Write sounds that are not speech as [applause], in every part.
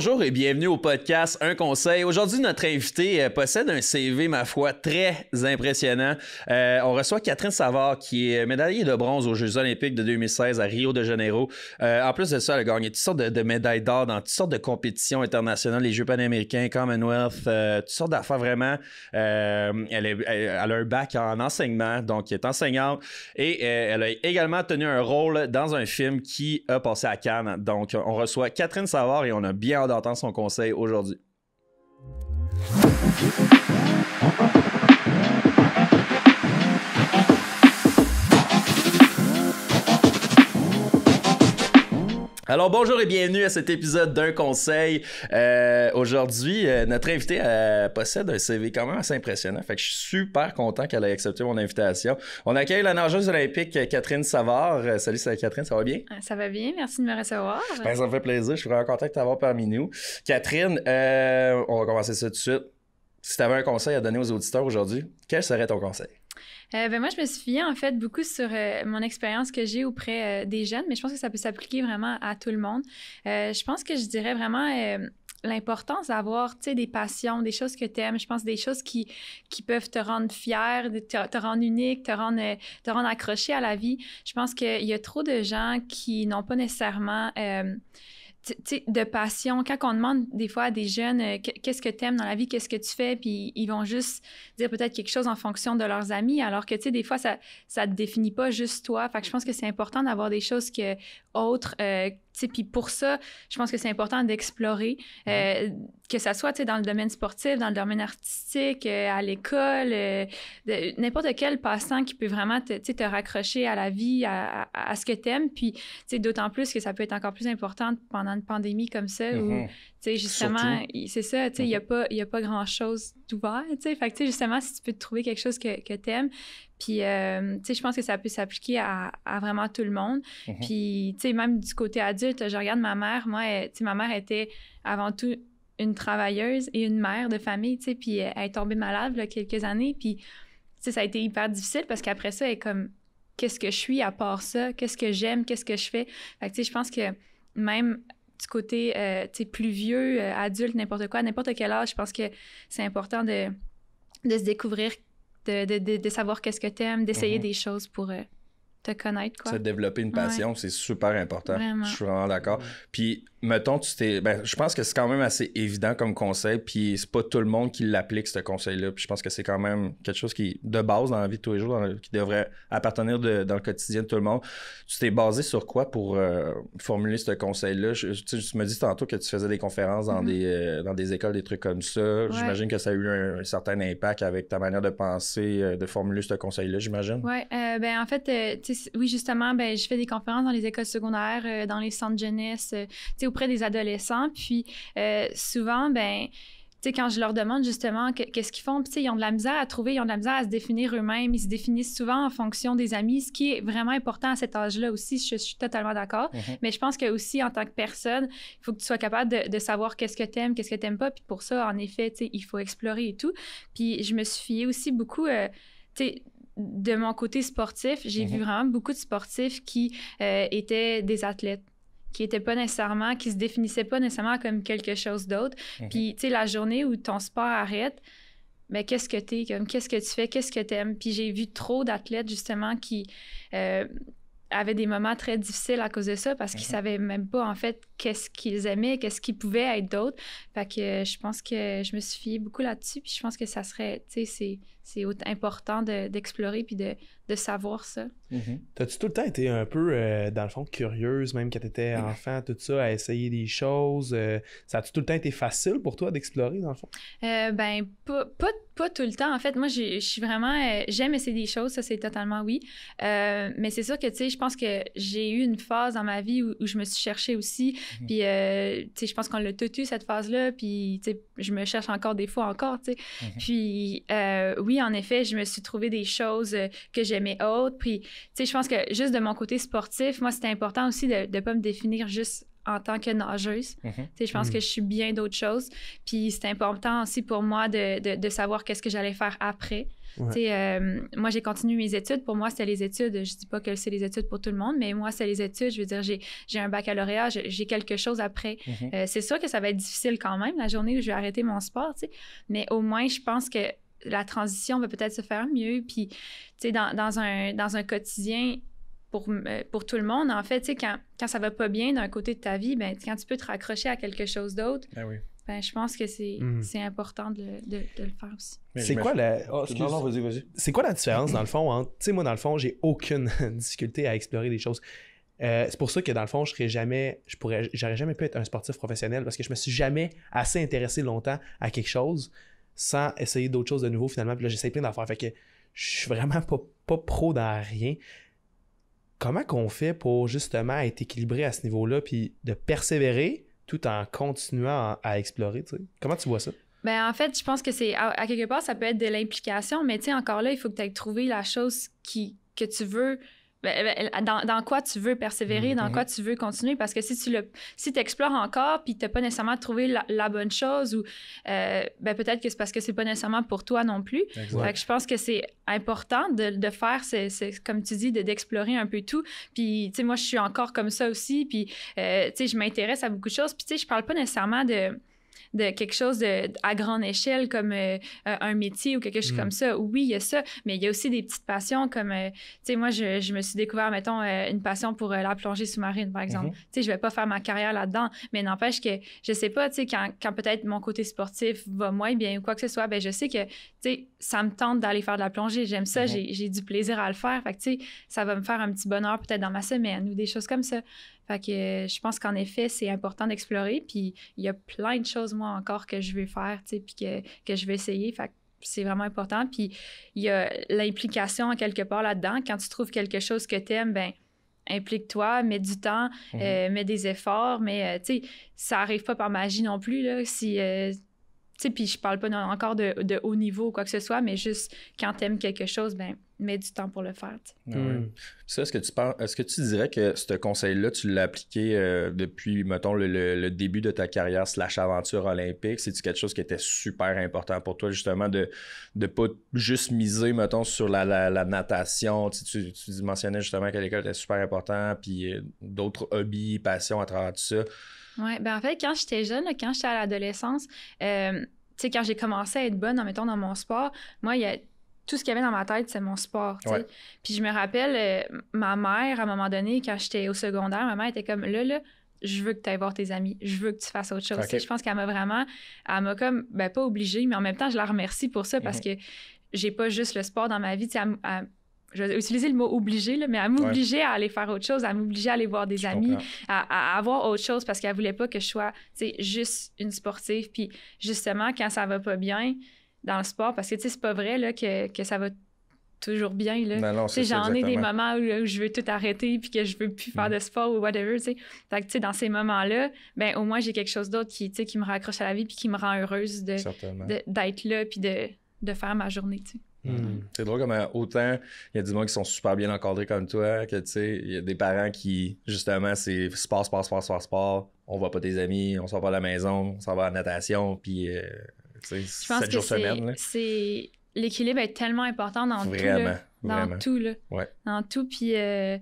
Bonjour et bienvenue au podcast Un Conseil. Aujourd'hui, notre invitée euh, possède un CV, ma foi, très impressionnant. Euh, on reçoit Catherine Savard, qui est euh, médaillée de bronze aux Jeux olympiques de 2016 à Rio de Janeiro. en plus de ça, elle a gagné toutes sortes de, médailles d'or dans toutes sortes de compétitions internationales, les Jeux panaméricains, Commonwealth, toutes sortes d'affaires vraiment. Elle, est, elle, a un bac en enseignement, donc elle est enseignante. Et elle a également tenu un rôle dans un film qui a passé à Cannes. Donc, on reçoit Catherine Savard et on a bien d'entendre son conseil aujourd'hui. Alors bonjour et bienvenue à cet épisode d'un conseil. Euh, aujourd'hui, euh, notre invité euh, possède un CV quand même assez impressionnant. Fait que je suis super content qu'elle ait accepté mon invitation. On accueille la nageuse olympique Catherine Savard. salut Catherine, ça va bien? Ah, ça va bien, merci de me recevoir. Ben, ça me fait plaisir, je suis vraiment content de t'avoir parmi nous. Catherine, on va commencer ça tout de suite. Si tu avais un conseil à donner aux auditeurs aujourd'hui, quel serait ton conseil? Euh, ben, moi, je me suis fiée en fait beaucoup sur euh, mon expérience que j'ai auprès euh, des jeunes, mais je pense que ça peut s'appliquer vraiment à tout le monde. je pense que je dirais vraiment l'importance d'avoir des passions, des choses que tu aimes, je pense des choses qui, qui peuvent te rendre fier, te, te rendre unique, te rendre, te rendre accroché à la vie. Je pense qu'il y a trop de gens qui n'ont pas nécessairement de passion. Quand on demande des fois à des jeunes euh, qu'est-ce que tu aimes dans la vie, qu'est-ce que tu fais, puis ils vont juste dire peut-être quelque chose en fonction de leurs amis, alors que, tu sais, des fois, ça ne te définit pas juste toi. Fait que je pense que c'est important d'avoir des choses que, autres. Euh, puis pour ça, je pense que c'est important d'explorer, euh, que ça soit dans le domaine sportif, dans le domaine artistique, euh, à l'école, euh, n'importe quel passant qui peut vraiment te, te raccrocher à la vie, à, à, ce que tu aimes. Puis d'autant plus que ça peut être encore plus important pendant une pandémie comme ça mm-hmm sais, justement, c'est ça, tu sais, il n'y a pas, y a pas grand-chose d'ouvert, tu sais. Fait que, tu sais, justement, si tu peux trouver quelque chose que, que t'aimes, puis, euh, tu sais, je pense que ça peut s'appliquer à, à, vraiment tout le monde. Mm-hmm. Puis, tu sais, même du côté adulte, je regarde ma mère, moi, tu sais, ma mère était avant tout une travailleuse et une mère de famille, tu sais, puis euh, elle est tombée malade, là, quelques années, puis, tu sais, ça a été hyper difficile parce qu'après ça, elle est comme, qu'est-ce que je suis à part ça? Qu'est-ce que j'aime? Qu'est-ce que je fais? Fait que, tu sais, je pense que même du côté euh, plus vieux, euh, adulte, n'importe quoi, n'importe quel âge, je pense que c'est important de, de se découvrir, de, savoir qu'est-ce que tu aimes, d'essayer mhm. des choses pour euh, te connaître. Quoi. Ça, développer une passion, c'est super important. Je suis vraiment d'accord. Puis mettons, tu t'es. Ben, je pense que c'est quand même assez évident comme conseil, puis c'est pas tout le monde qui l'applique, ce conseil-là. je pense que c'est quand même quelque chose qui, de base dans la vie de tous les jours, qui devrait appartenir dans le quotidien de tout le monde. Tu t'es basé sur quoi pour euh, formuler ce conseil-là? Je, tu, me dis tantôt que tu faisais des conférences dans, mm-hmm. des, euh, dans des écoles, des trucs comme ça. J'imagine que ça a eu un, certain impact avec ta manière de penser, euh, de formuler ce conseil-là, j'imagine. Oui, ben en fait, oui, justement, ben, je fais des conférences dans les écoles secondaires, dans les centres jeunesse, tu auprès des adolescents. Puis euh, souvent, ben, sais, quand je leur demande justement qu'est-ce qu'ils font, ils ont de la misère à trouver, ils ont de la misère à se définir eux-mêmes. Ils se définissent souvent en fonction des amis, ce qui est vraiment important à cet âge-là aussi. Je, suis totalement d'accord. Mm-hmm. Mais je pense que aussi en tant que personne, il faut que tu sois capable de, savoir qu'est-ce que t'aimes, qu'est-ce que t'aimes pas. Puis pour ça, en effet, il faut explorer et tout. Puis je me suis fiée aussi beaucoup, euh, sais, de mon côté sportif, j'ai vu mm-hmm. vraiment beaucoup de sportifs qui euh, étaient des athlètes qui était pas nécessairement, qui se définissait pas nécessairement comme quelque chose d'autre. Mhm. Puis, tu sais, la journée où ton sport arrête, mais qu'est-ce que t'es, comme, qu'est-ce que tu fais, qu'est-ce que tu aimes? Puis j'ai vu trop d'athlètes, justement, qui euh, avaient des moments très difficiles à cause de ça parce qu'ils mhm. savaient même pas, en fait, qu'est-ce qu'ils aimaient, qu'est-ce qu'ils pouvaient être d'autre. Fait que je pense que je me suis fiée beaucoup là-dessus. Puis je pense que ça serait, tu sais, c'est c'est important d'explorer puis de, de, savoir ça. Mhm. T'as-tu tout le temps été un peu, euh, dans le fond, curieuse, même quand t'étais enfant, tout ça, à essayer des choses? Euh, ça a-tu tout le temps été facile pour toi d'explorer, dans le fond? Euh, ben, pas, pas, pas, tout le temps. En fait, moi, je suis vraiment... J'aime essayer des choses, ça, c'est totalement oui. mais c'est sûr que, tu sais, je pense que j'ai eu une phase dans ma vie où, je me suis cherchée aussi. Mhm. Puis, tu sais, je pense qu'on l'a tout eu, cette phase-là. Puis, tu sais, je me cherche encore des fois encore, tu sais. Mhm. Puis, oui, en effet, je me suis trouvé des choses euh, que j'aimais autres. Puis, tu sais, je pense que juste de mon côté sportif, moi, c'était important aussi de ne pas me définir juste en tant que nageuse. Mhm. tu sais Je pense mhm. que je suis bien d'autres choses. Puis c'est important aussi pour moi de, de, savoir qu'est-ce que j'allais faire après. tu sais euh, moi, j'ai continué mes études. Pour moi, c'était les études. Je dis pas que c'est les études pour tout le monde, mais moi, c'est les études. Je veux dire, j'ai un baccalauréat, j'ai quelque chose après. Mhm. Euh, c'est sûr que ça va être difficile quand même, la journée où je vais arrêter mon sport, mais au moins, je pense que la transition va peut-être se faire mieux. Puis, tu sais, dans, un, dans un quotidien pour, euh, pour tout le monde, en fait, tu sais, quand, quand ça va pas bien d'un côté de ta vie, ben, quand tu peux te raccrocher à quelque chose d'autre, ah ben je pense que c'est hmm. important de, le faire aussi. C'est quoi, la... Ah, oh, c'est quoi la différence, dans le fond, Tu sais, moi, dans le fond, j'ai aucune [laughs] difficulté à explorer des choses. Euh, c'est pour ça que dans le fond, je n'aurais jamais, je pourrais, j'aurais jamais pu être un sportif professionnel parce que je me suis jamais assez intéressé longtemps à quelque chose sans essayer d'autres choses de nouveau finalement. Puis là, j'essaie plein d'affaires. Fait que je suis vraiment pas, pro dans rien. Comment qu'on fait pour justement être équilibré à ce niveau-là, puis de persévérer tout en continuant à explorer? Comment tu vois ça? Ben en fait, je pense que c'est à, quelque part ça peut être de l'implication, mais tu sais encore là, il faut que tu aies trouvé la chose qui que tu veux ben, ben, dans, quoi tu veux persévérer, dans mhm, quoi mhm. tu veux continuer, parce que si tu le, si explores encore, puis tu n'as pas nécessairement trouvé la, bonne chose, ou euh, ben peut-être que c'est parce que c'est pas nécessairement pour toi non plus. je pense que c'est important de, de faire, c'est comme tu dis, d'explorer un peu tout. Puis, tu sais, moi, je suis encore comme ça aussi, puis, euh, tu sais, je m'intéresse à beaucoup de choses, puis, tu sais, je parle pas nécessairement de de quelque chose à grande échelle comme euh, euh, un métier ou quelque chose mm. comme ça. Oui, il y a ça, mais il y a aussi des petites passions comme, euh, tu sais, moi, je, me suis découvert, mettons, une passion pour la plongée sous-marine, par exemple. Mm-hmm. Tu sais, je vais pas faire ma carrière là-dedans, mais n'empêche que je sais pas, tu sais, quand, peut-être mon côté sportif va moins bien ou quoi que ce soit, ben je sais que, tu sais, ça me tente d'aller faire de la plongée. J'aime ça, mm-hmm. j'ai du plaisir à le faire. Fait que, tu sais, ça va me faire un petit bonheur peut-être dans ma semaine ou des choses comme ça. Fait que euh, je pense qu'en effet, c'est important d'explorer. Puis il y a plein de choses, moi, encore que je vais faire, tu sais, puis que, je vais essayer. Fait c'est vraiment important. Puis il y a l'implication quelque part là-dedans. Quand tu trouves quelque chose que tu aimes, ben implique-toi, mets du temps, mhm. euh, mets des efforts, mais euh, tu sais, ça n'arrive pas par magie non plus, là, si... puis je parle pas encore de, haut niveau ou quoi que ce soit, mais juste quand tu aimes quelque chose, ben met du temps pour le faire. Ah hmm. est-ce que tu penses, est-ce que tu dirais que ce conseil-là, tu l'as appliqué euh, depuis, mettons, le, début de ta carrière slash aventure olympique? C'est-tu quelque chose qui était super important pour toi, justement, de ne pas juste miser, mettons, sur la, la, natation? Tu, tu, mentionnais justement que l'école était super important, puis euh, d'autres hobbies, passions à travers tout ça. Oui, ben en fait, quand j'étais jeune, quand j'étais à l'adolescence, euh, tu sais, quand j'ai commencé à être bonne, en dans mon sport, moi, il y a tout ce qu'il y avait dans ma tête, c'est mon sport. sais. Puis je me rappelle, euh, ma mère, à un moment donné, quand j'étais au secondaire, ma mère était comme là, là, je veux que tu ailles voir tes amis, je veux que tu fasses autre chose. Je pense qu'elle m'a vraiment, elle m'a comme, ben pas obligée, mais en même temps, je la remercie pour ça parce mhm. que j'ai pas juste le sport dans ma vie. je vais utiliser le mot obligé, là, mais elle m'obligeait à aller faire autre chose, à m'obliger à aller voir des amis, à, avoir autre chose parce qu'elle voulait pas que je sois juste une sportive. Puis justement, quand ça va pas bien, dans le sport parce que tu sais, c'est pas vrai là, que, ça va toujours bien. Là. Non, j'en ai des moments où, je veux tout arrêter puis que je veux plus faire mm. de sport ou whatever. sais. Fait que, dans ces moments-là, ben, au moins, j'ai quelque chose d'autre qui, qui me raccroche à la vie puis qui me rend heureuse de, d'être là puis de, faire ma journée. tu sais. Mm. – mm. C'est drôle comme autant il y a des monde qui sont super bien encadrés comme toi que tu sais, il y a des parents qui justement c'est sport, sport, sport, sport, sport, on voit pas tes amis, on sort pas à la maison, on s'en va à la natation, puis euh, je pense 7 C'est l'équilibre est tellement important dans tout. Dans tout, là. Dans tout, puis... Euh,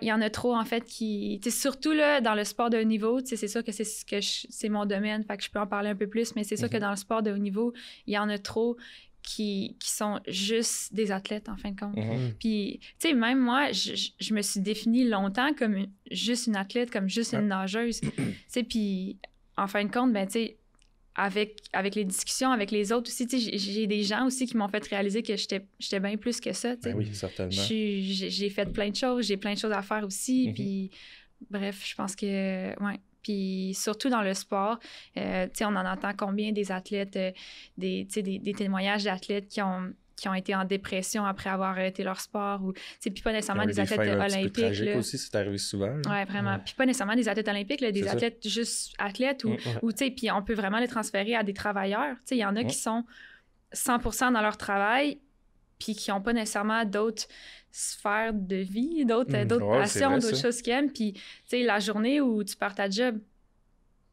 il y en a trop, en fait, qui. surtout là, dans le sport de haut niveau, c'est sûr que c'est ce que c'est mon domaine, fait que je peux en parler un peu plus, mais c'est sûr que mhm. dans le sport de haut niveau, il y en a trop qui, qui sont juste des athlètes, en fin de compte. Mhm. Puis, tu sais, même moi, je, me suis définie longtemps comme juste une athlète, comme juste une nageuse. tu sais, puis, en fin de compte, ben, tu sais, avec, avec les discussions avec les autres aussi, j'ai des gens aussi qui m'ont fait réaliser que j'étais bien plus que ça. Ben oui, certainement. J'ai fait plein de choses, j'ai plein de choses à faire aussi. Mhm. Puis, bref, je pense que, ouais. Puis surtout dans le sport, euh, sais, on en entend combien des athlètes, euh, des, des, des témoignages d'athlètes qui ont qui ont été en dépression après avoir arrêté leur sport ou c'est puis pas nécessairement des, athlètes olympiques aussi c'est arrivé souvent ouais vraiment puis pas nécessairement des athlètes olympiques des athlètes juste athlètes ou, mm, mm. ou tu sais puis on peut vraiment les transférer à des travailleurs tu sais il y en a qui mm. sont 100% dans leur travail puis qui n'ont pas nécessairement d'autres sphères de vie, d'autres passions, d'autres choses qu'ils aiment. Puis, tu sais, la journée où tu pars ta job,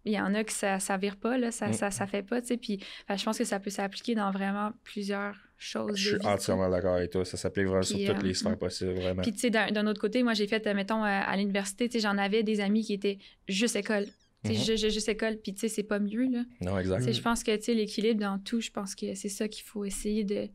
il y en a que ça ne vire pas, là, ça ne ça, ça, fait pas. Tu sais, puis, ben, je pense que ça peut s'appliquer dans vraiment plusieurs chose. Je suis entièrement d'accord avec toi. Ça s'applique vraiment sur toutes euh, les sphères possibles, vraiment. Puis, tu sais, d'un autre côté, moi, j'ai fait, euh, mettons, euh, à l'université, tu sais, j'en avais des amis qui étaient juste école. Tu sais, mm-hmm. juste école, puis tu sais, c'est pas mieux, là. Non, exactement. Je pense que, tu sais, l'équilibre dans tout, je pense que c'est ça qu'il faut essayer de,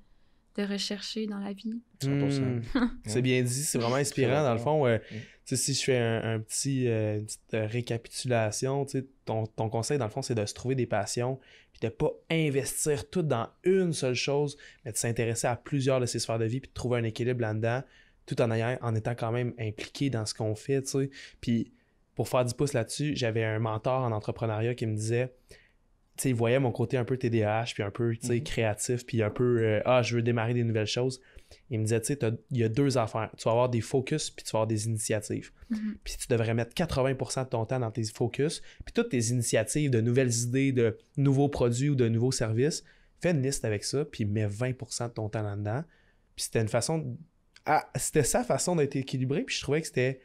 de rechercher dans la vie. Hmm. [laughs] c'est bien dit, c'est vraiment inspirant dans le fond. si je fais un, petit, euh, une petite euh, récapitulation, ton, conseil dans le fond, c'est de se trouver des passions, puis de pas investir tout dans une seule chose, mais de s'intéresser à plusieurs de ces sphères de vie, puis de trouver un équilibre là-dedans, tout en, ayant, en étant quand même impliqué dans ce qu'on fait. Puis pour faire du pouce là-dessus, j'avais un mentor en entrepreneuriat qui me disait sais, voyait mon côté un peu TDAH, puis un peu, tu mhm. créatif, puis un peu, euh, ah, je veux démarrer des nouvelles choses. Il me disait, tu sais, il y a deux affaires. Tu vas avoir des focus, puis tu vas avoir des initiatives. Mhm. Puis tu devrais mettre 80% de ton temps dans tes focus, puis toutes tes initiatives de nouvelles idées, de nouveaux produits ou de nouveaux services, fais une liste avec ça, puis mets 20% de ton temps là-dedans. Puis c'était une façon... Ah, c'était sa façon d'être équilibré, puis je trouvais que c'était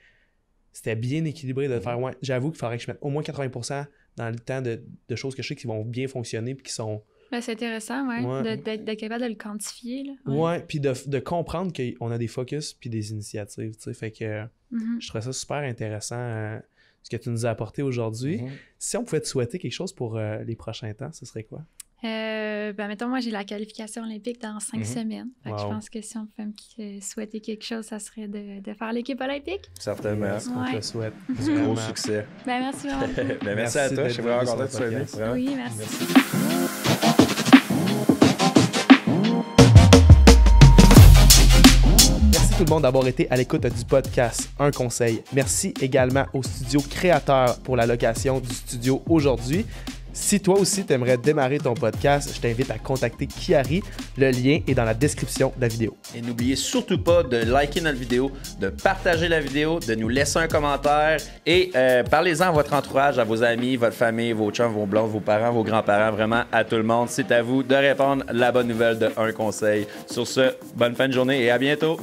c'était bien équilibré de mhm. faire, ouais, j'avoue qu'il faudrait que je mette au moins 80% dans le temps de, choses que je sais qui vont bien fonctionner puis qui sont. Ben, c'est intéressant, ouais, d'être capable de le quantifier. Là. puis de, de comprendre qu'on a des focus puis des initiatives, tu Fait que mm-hmm. je trouvais ça super intéressant euh, ce que tu nous as apporté aujourd'hui. Mm-hmm. Si on pouvait te souhaiter quelque chose pour euh, les prochains temps, ce serait quoi? Euh, ben, mettons, moi, j'ai la qualification olympique dans cinq mhm. semaines. Fait je pense que si on peut me euh, souhaiter quelque chose, ça serait de, faire l'équipe olympique. Certainement. Ouais. On te souhaite. [laughs] Du gros succès. Ben, merci vraiment. [laughs] ben, merci, à toi. Je suis vraiment content de te Oui, merci. merci. tout le monde d'avoir été à l'écoute du podcast. Un conseil. Merci également au studio créateur pour la location du studio aujourd'hui. Si toi aussi t'aimerais démarrer ton podcast, je t'invite à contacter Kiari. Le lien est dans la description de la vidéo. Et n'oubliez surtout pas de liker notre vidéo, de partager la vidéo, de nous laisser un commentaire et euh, parlez-en à votre entourage, à vos amis, votre famille, vos chums, vos blondes, vos parents, vos grands-parents, vraiment à tout le monde. C'est à vous de répondre la bonne nouvelle de un conseil. Sur ce, bonne fin de journée et à bientôt.